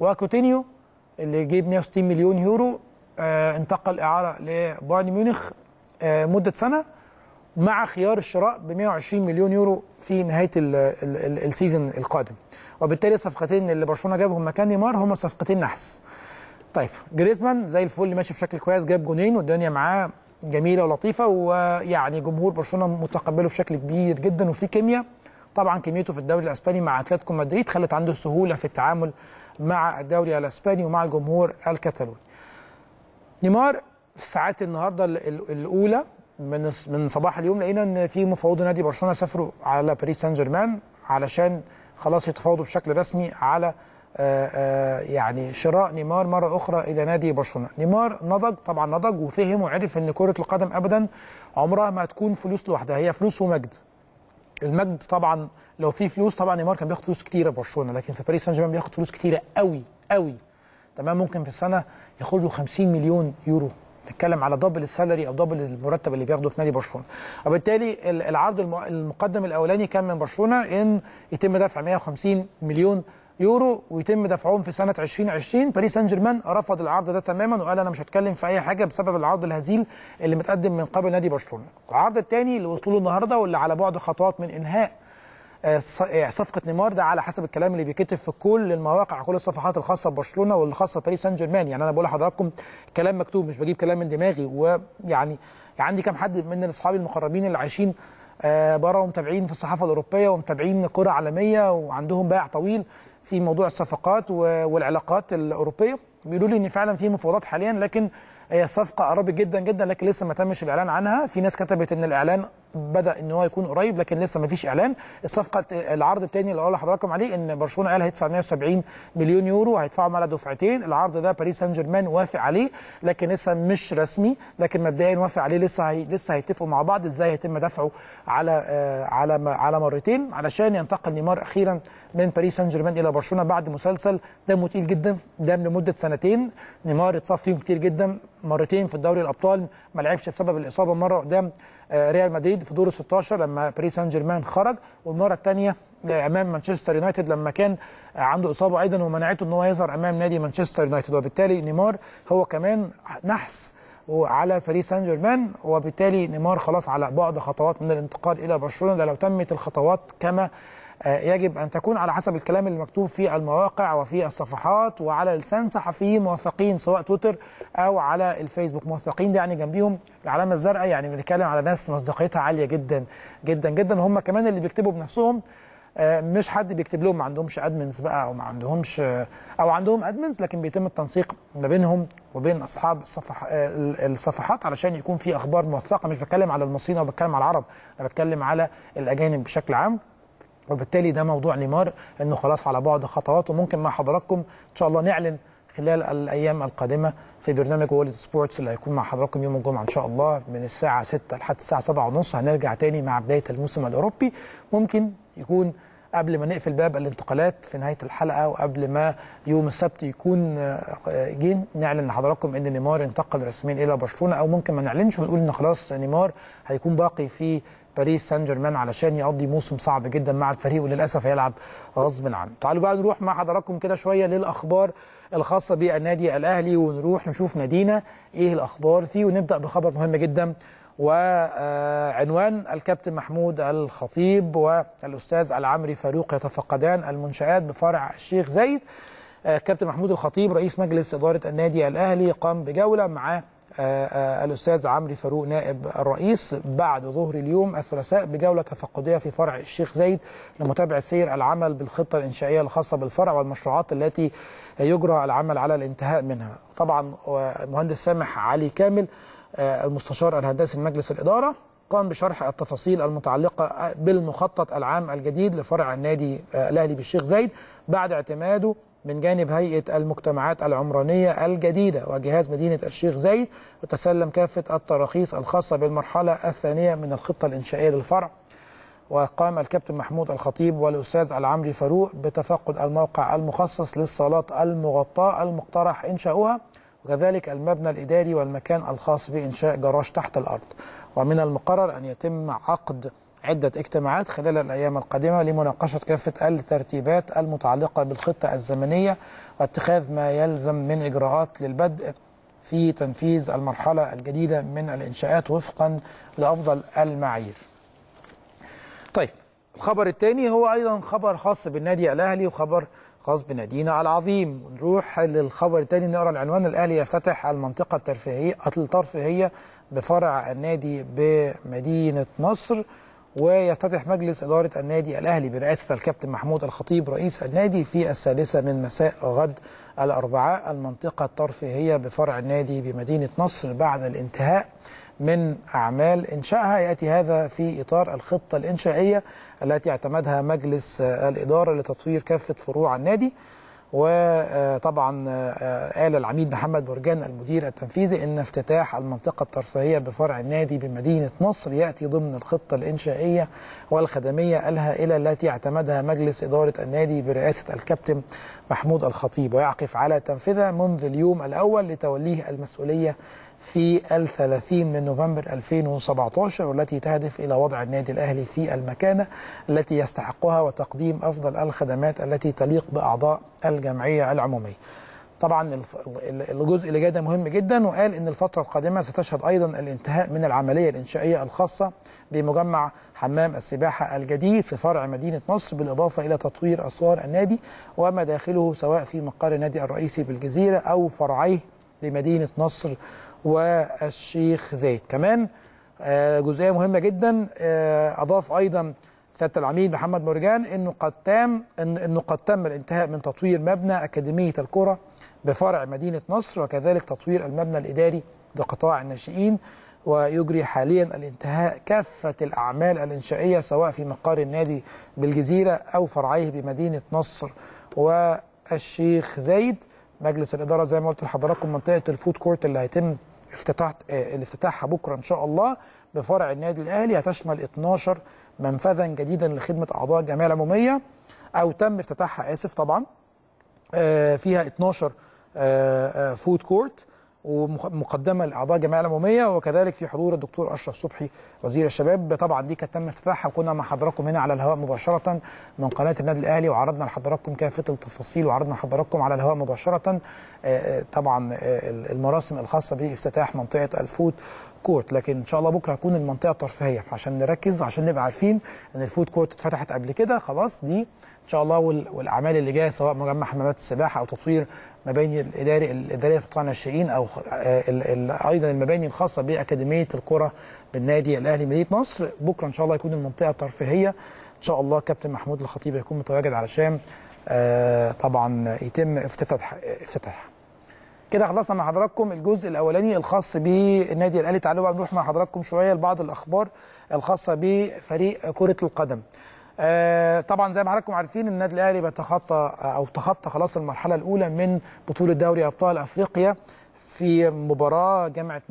وكوتينيو اللي جيب 160 مليون يورو آه انتقل اعاره لبايرن ميونخ آه مده سنه مع خيار الشراء ب 120 مليون يورو في نهايه السيزون القادم وبالتالي الصفقتين اللي برشلونه جابهم مكان نيمار هما صفقتين نحس طيب جريزمان زي الفل ماشي بشكل كويس جاب جونين والدنيا معاه جميله ولطيفه ويعني جمهور برشلونه متقبله بشكل كبير جدا وفي كيمياء طبعا كميته في الدوري الاسباني مع اتلتيكو مدريد خلت عنده سهوله في التعامل مع الدوري الاسباني ومع الجمهور الكتالوني نيمار في ساعات النهارده الاولى من من صباح اليوم لقينا ان في مفوضي نادي برشلونه سافروا على باريس سان جيرمان علشان خلاص يتفاوضوا بشكل رسمي على آه، آه، يعني شراء نيمار مره اخرى الى نادي برشلونه، نيمار نضج طبعا نضج وفهم وعرف ان كره القدم ابدا عمرها ما هتكون فلوس لوحدها هي فلوس ومجد، المجد طبعا لو في فلوس طبعا نيمار كان بياخد فلوس كتيره في برشلونه لكن في باريس سان جيرمان بياخد فلوس كتيره قوي قوي تمام ممكن في السنه ياخد له 50 مليون يورو نتكلم على دبل السالري او دبل المرتب اللي بياخده في نادي برشلونه وبالتالي العرض المقدم الاولاني كان من برشلونه ان يتم دفع 150 مليون يورو ويتم دفعهم في سنه 2020 باريس سان جيرمان رفض العرض ده تماما وقال انا مش هتكلم في اي حاجه بسبب العرض الهزيل اللي متقدم من قبل نادي برشلونه العرض الثاني اللي وصلوا له النهارده واللي على بعد خطوات من انهاء آه، آه، صفقه نيمار ده على حسب الكلام اللي بيكتب في كل المواقع كل الصفحات الخاصه ببرشلونه والخاصه بباريس سان جيرمان يعني انا بقول لحضراتكم كلام مكتوب مش بجيب كلام من دماغي ويعني عندي كام حد من اصحابي المقربين اللي عايشين آه، بره ومتابعين في الصحافه الاوروبيه ومتابعين كره عالميه وعندهم باع طويل في موضوع الصفقات والعلاقات الاوروبيه بيقولوا لي ان فعلا في مفاوضات حاليا لكن هي الصفقه قربت جدا جدا لكن لسه ما تمش الاعلان عنها في ناس كتبت ان الاعلان بدا ان هو يكون قريب لكن لسه ما فيش اعلان الصفقه العرض الثاني اللي اقول لحضراتكم عليه ان برشلونه قال هيدفع 170 مليون يورو هيدفعوا على دفعتين العرض ده باريس سان جيرمان وافق عليه لكن لسه مش رسمي لكن مبدئيا وافق عليه لسه هي لسه هيتفقوا مع بعض ازاي هيتم دفعه على آه، على على مرتين علشان ينتقل نيمار اخيرا من باريس سان جيرمان الى برشلونه بعد مسلسل دمه تقيل جدا دام لمده سنتين نيمار اتصاب فيهم كتير جدا مرتين في الدوري الابطال ما لعبش بسبب الاصابه مره قدام آه، ريال مدريد في دور ال 16 لما باريس سان جيرمان خرج والمره الثانيه امام مانشستر يونايتد لما كان عنده اصابه ايضا ومنعته ان هو يظهر امام نادي مانشستر يونايتد وبالتالي نيمار هو كمان نحس على باريس سان جيرمان وبالتالي نيمار خلاص على بعد خطوات من الانتقال الى برشلونه ده لو تمت الخطوات كما آه، يجب أن تكون على حسب الكلام المكتوب في المواقع وفي الصفحات وعلى لسان صحفيين موثقين سواء تويتر أو على الفيسبوك موثقين ده يعني جنبيهم العلامة الزرقاء يعني بنتكلم على ناس مصداقيتها عالية جدا جدا جدا هم كمان اللي بيكتبوا بنفسهم آه، مش حد بيكتب لهم ما عندهمش ادمنز بقى او ما عندهمش آه، او عندهم ادمنز لكن بيتم التنسيق ما بينهم وبين اصحاب الصفح الصفحات علشان يكون في اخبار موثقه مش بتكلم على المصريين او بتكلم على العرب انا بتكلم على الاجانب بشكل عام وبالتالي ده موضوع نيمار انه خلاص على بعد خطوات وممكن مع حضراتكم ان شاء الله نعلن خلال الايام القادمه في برنامج وولد سبورتس اللي هيكون مع حضراتكم يوم الجمعه ان شاء الله من الساعه 6 لحد الساعه 7 ونص هنرجع تاني مع بدايه الموسم الاوروبي ممكن يكون قبل ما نقفل باب الانتقالات في نهايه الحلقه وقبل ما يوم السبت يكون آه، جين نعلن لحضراتكم ان نيمار انتقل رسميا الى برشلونه او ممكن ما نعلنش ونقول ان خلاص نيمار هيكون باقي في باريس سان جيرمان علشان يقضي موسم صعب جدا مع الفريق وللاسف هيلعب غصب عنه. تعالوا بقى نروح مع حضراتكم كده شويه للاخبار الخاصه بالنادي الاهلي ونروح نشوف نادينا ايه الاخبار فيه ونبدا بخبر مهم جدا وعنوان الكابتن محمود الخطيب والاستاذ العمري فاروق يتفقدان المنشآت بفرع الشيخ زايد. آه، كابتن محمود الخطيب رئيس مجلس اداره النادي الاهلي قام بجوله مع آه، آه، الأستاذ عمرو فاروق نائب الرئيس بعد ظهر اليوم الثلاثاء بجولة تفقدية في فرع الشيخ زايد لمتابعة سير العمل بالخطة الإنشائية الخاصة بالفرع والمشروعات التي يجرى العمل على الانتهاء منها طبعا المهندس سامح علي كامل آه، المستشار الهندسي لمجلس الإدارة قام بشرح التفاصيل المتعلقة بالمخطط العام الجديد لفرع النادي الأهلي بالشيخ زايد بعد اعتماده من جانب هيئة المجتمعات العمرانية الجديدة وجهاز مدينة الشيخ زايد وتسلم كافة التراخيص الخاصة بالمرحلة الثانية من الخطة الإنشائية للفرع وقام الكابتن محمود الخطيب والأستاذ العمري فاروق بتفقد الموقع المخصص للصالات المغطاة المقترح إنشاؤها وكذلك المبنى الإداري والمكان الخاص بإنشاء جراج تحت الأرض ومن المقرر أن يتم عقد عدة اجتماعات خلال الأيام القادمة لمناقشة كافة الترتيبات المتعلقة بالخطة الزمنية واتخاذ ما يلزم من إجراءات للبدء في تنفيذ المرحلة الجديدة من الإنشاءات وفقا لأفضل المعايير طيب الخبر الثاني هو أيضا خبر خاص بالنادي الأهلي وخبر خاص بنادينا العظيم نروح للخبر الثاني نقرا العنوان الأهلي يفتتح المنطقة الترفيهية الترفيهية بفرع النادي بمدينة نصر ويفتتح مجلس إدارة النادي الأهلي برئاسة الكابتن محمود الخطيب رئيس النادي في السادسة من مساء غد الأربعاء المنطقة الترفيهية بفرع النادي بمدينة نصر بعد الانتهاء من أعمال إنشائها يأتي هذا في إطار الخطة الإنشائية التي اعتمدها مجلس الإدارة لتطوير كافة فروع النادي وطبعا آه، قال العميد محمد برجان المدير التنفيذي ان افتتاح المنطقه الترفيهيه بفرع النادي بمدينه نصر ياتي ضمن الخطه الانشائيه والخدميه الهائله التي اعتمدها مجلس اداره النادي برئاسه الكابتن محمود الخطيب ويعقف على تنفيذها منذ اليوم الاول لتوليه المسؤوليه في الثلاثين من نوفمبر 2017 والتي تهدف إلى وضع النادي الأهلي في المكانة التي يستحقها وتقديم أفضل الخدمات التي تليق بأعضاء الجمعية العمومية طبعا الجزء اللي جاي ده مهم جدا وقال ان الفتره القادمه ستشهد ايضا الانتهاء من العمليه الانشائيه الخاصه بمجمع حمام السباحه الجديد في فرع مدينه نصر بالاضافه الى تطوير اسوار النادي ومداخله سواء في مقر النادي الرئيسي بالجزيره او فرعيه لمدينة نصر والشيخ زايد كمان آه، جزئية مهمة جدا آه، أضاف أيضا سياده العميد محمد مرجان انه قد تم انه قد تم الانتهاء من تطوير مبنى اكاديميه الكره بفرع مدينه نصر وكذلك تطوير المبنى الاداري لقطاع الناشئين ويجري حاليا الانتهاء كافه الاعمال الانشائيه سواء في مقر النادي بالجزيره او فرعيه بمدينه نصر والشيخ زايد مجلس الاداره زي ما قلت لحضراتكم منطقه الفود كورت اللي هيتم افتتاح آه، الافتتاحها بكره ان شاء الله بفرع النادي الاهلي هتشمل 12 منفذا جديدا لخدمه اعضاء الجمعيه العموميه او تم افتتاحها اسف طبعا آه، فيها 12 آه، فود كورت ومقدمه لاعضاء الجمعيه العموميه وكذلك في حضور الدكتور اشرف صبحي وزير الشباب طبعا دي كانت تم افتتاحها وكنا مع حضراتكم هنا على الهواء مباشره من قناه النادي الاهلي وعرضنا لحضراتكم كافه التفاصيل وعرضنا لحضراتكم على الهواء مباشره آه، آه، طبعا آه، المراسم الخاصه بافتتاح منطقه الفوت كورت لكن ان شاء الله بكره هتكون المنطقه الترفيهيه عشان نركز عشان نبقى عارفين ان الفوت كورت اتفتحت قبل كده خلاص دي ان شاء الله والاعمال اللي جايه سواء مجمع حمامات السباحه او تطوير مباني الاداري الاداريه في قطاع الناشئين او آه، ايضا المباني الخاصه باكاديميه الكره بالنادي الاهلي مدينه نصر بكره ان شاء الله يكون المنطقه الترفيهيه ان شاء الله كابتن محمود الخطيب هيكون متواجد علشان آه، طبعا يتم افتتاح افتتاحها كده خلصنا مع حضراتكم الجزء الاولاني الخاص بالنادي الاهلي تعالوا بقى نروح مع حضراتكم شويه لبعض الاخبار الخاصه بفريق كره القدم آه طبعا زي ما حضراتكم عارفين النادي الاهلي بيتخطى او تخطى خلاص المرحله الاولى من بطوله دوري ابطال افريقيا في مباراه جمعت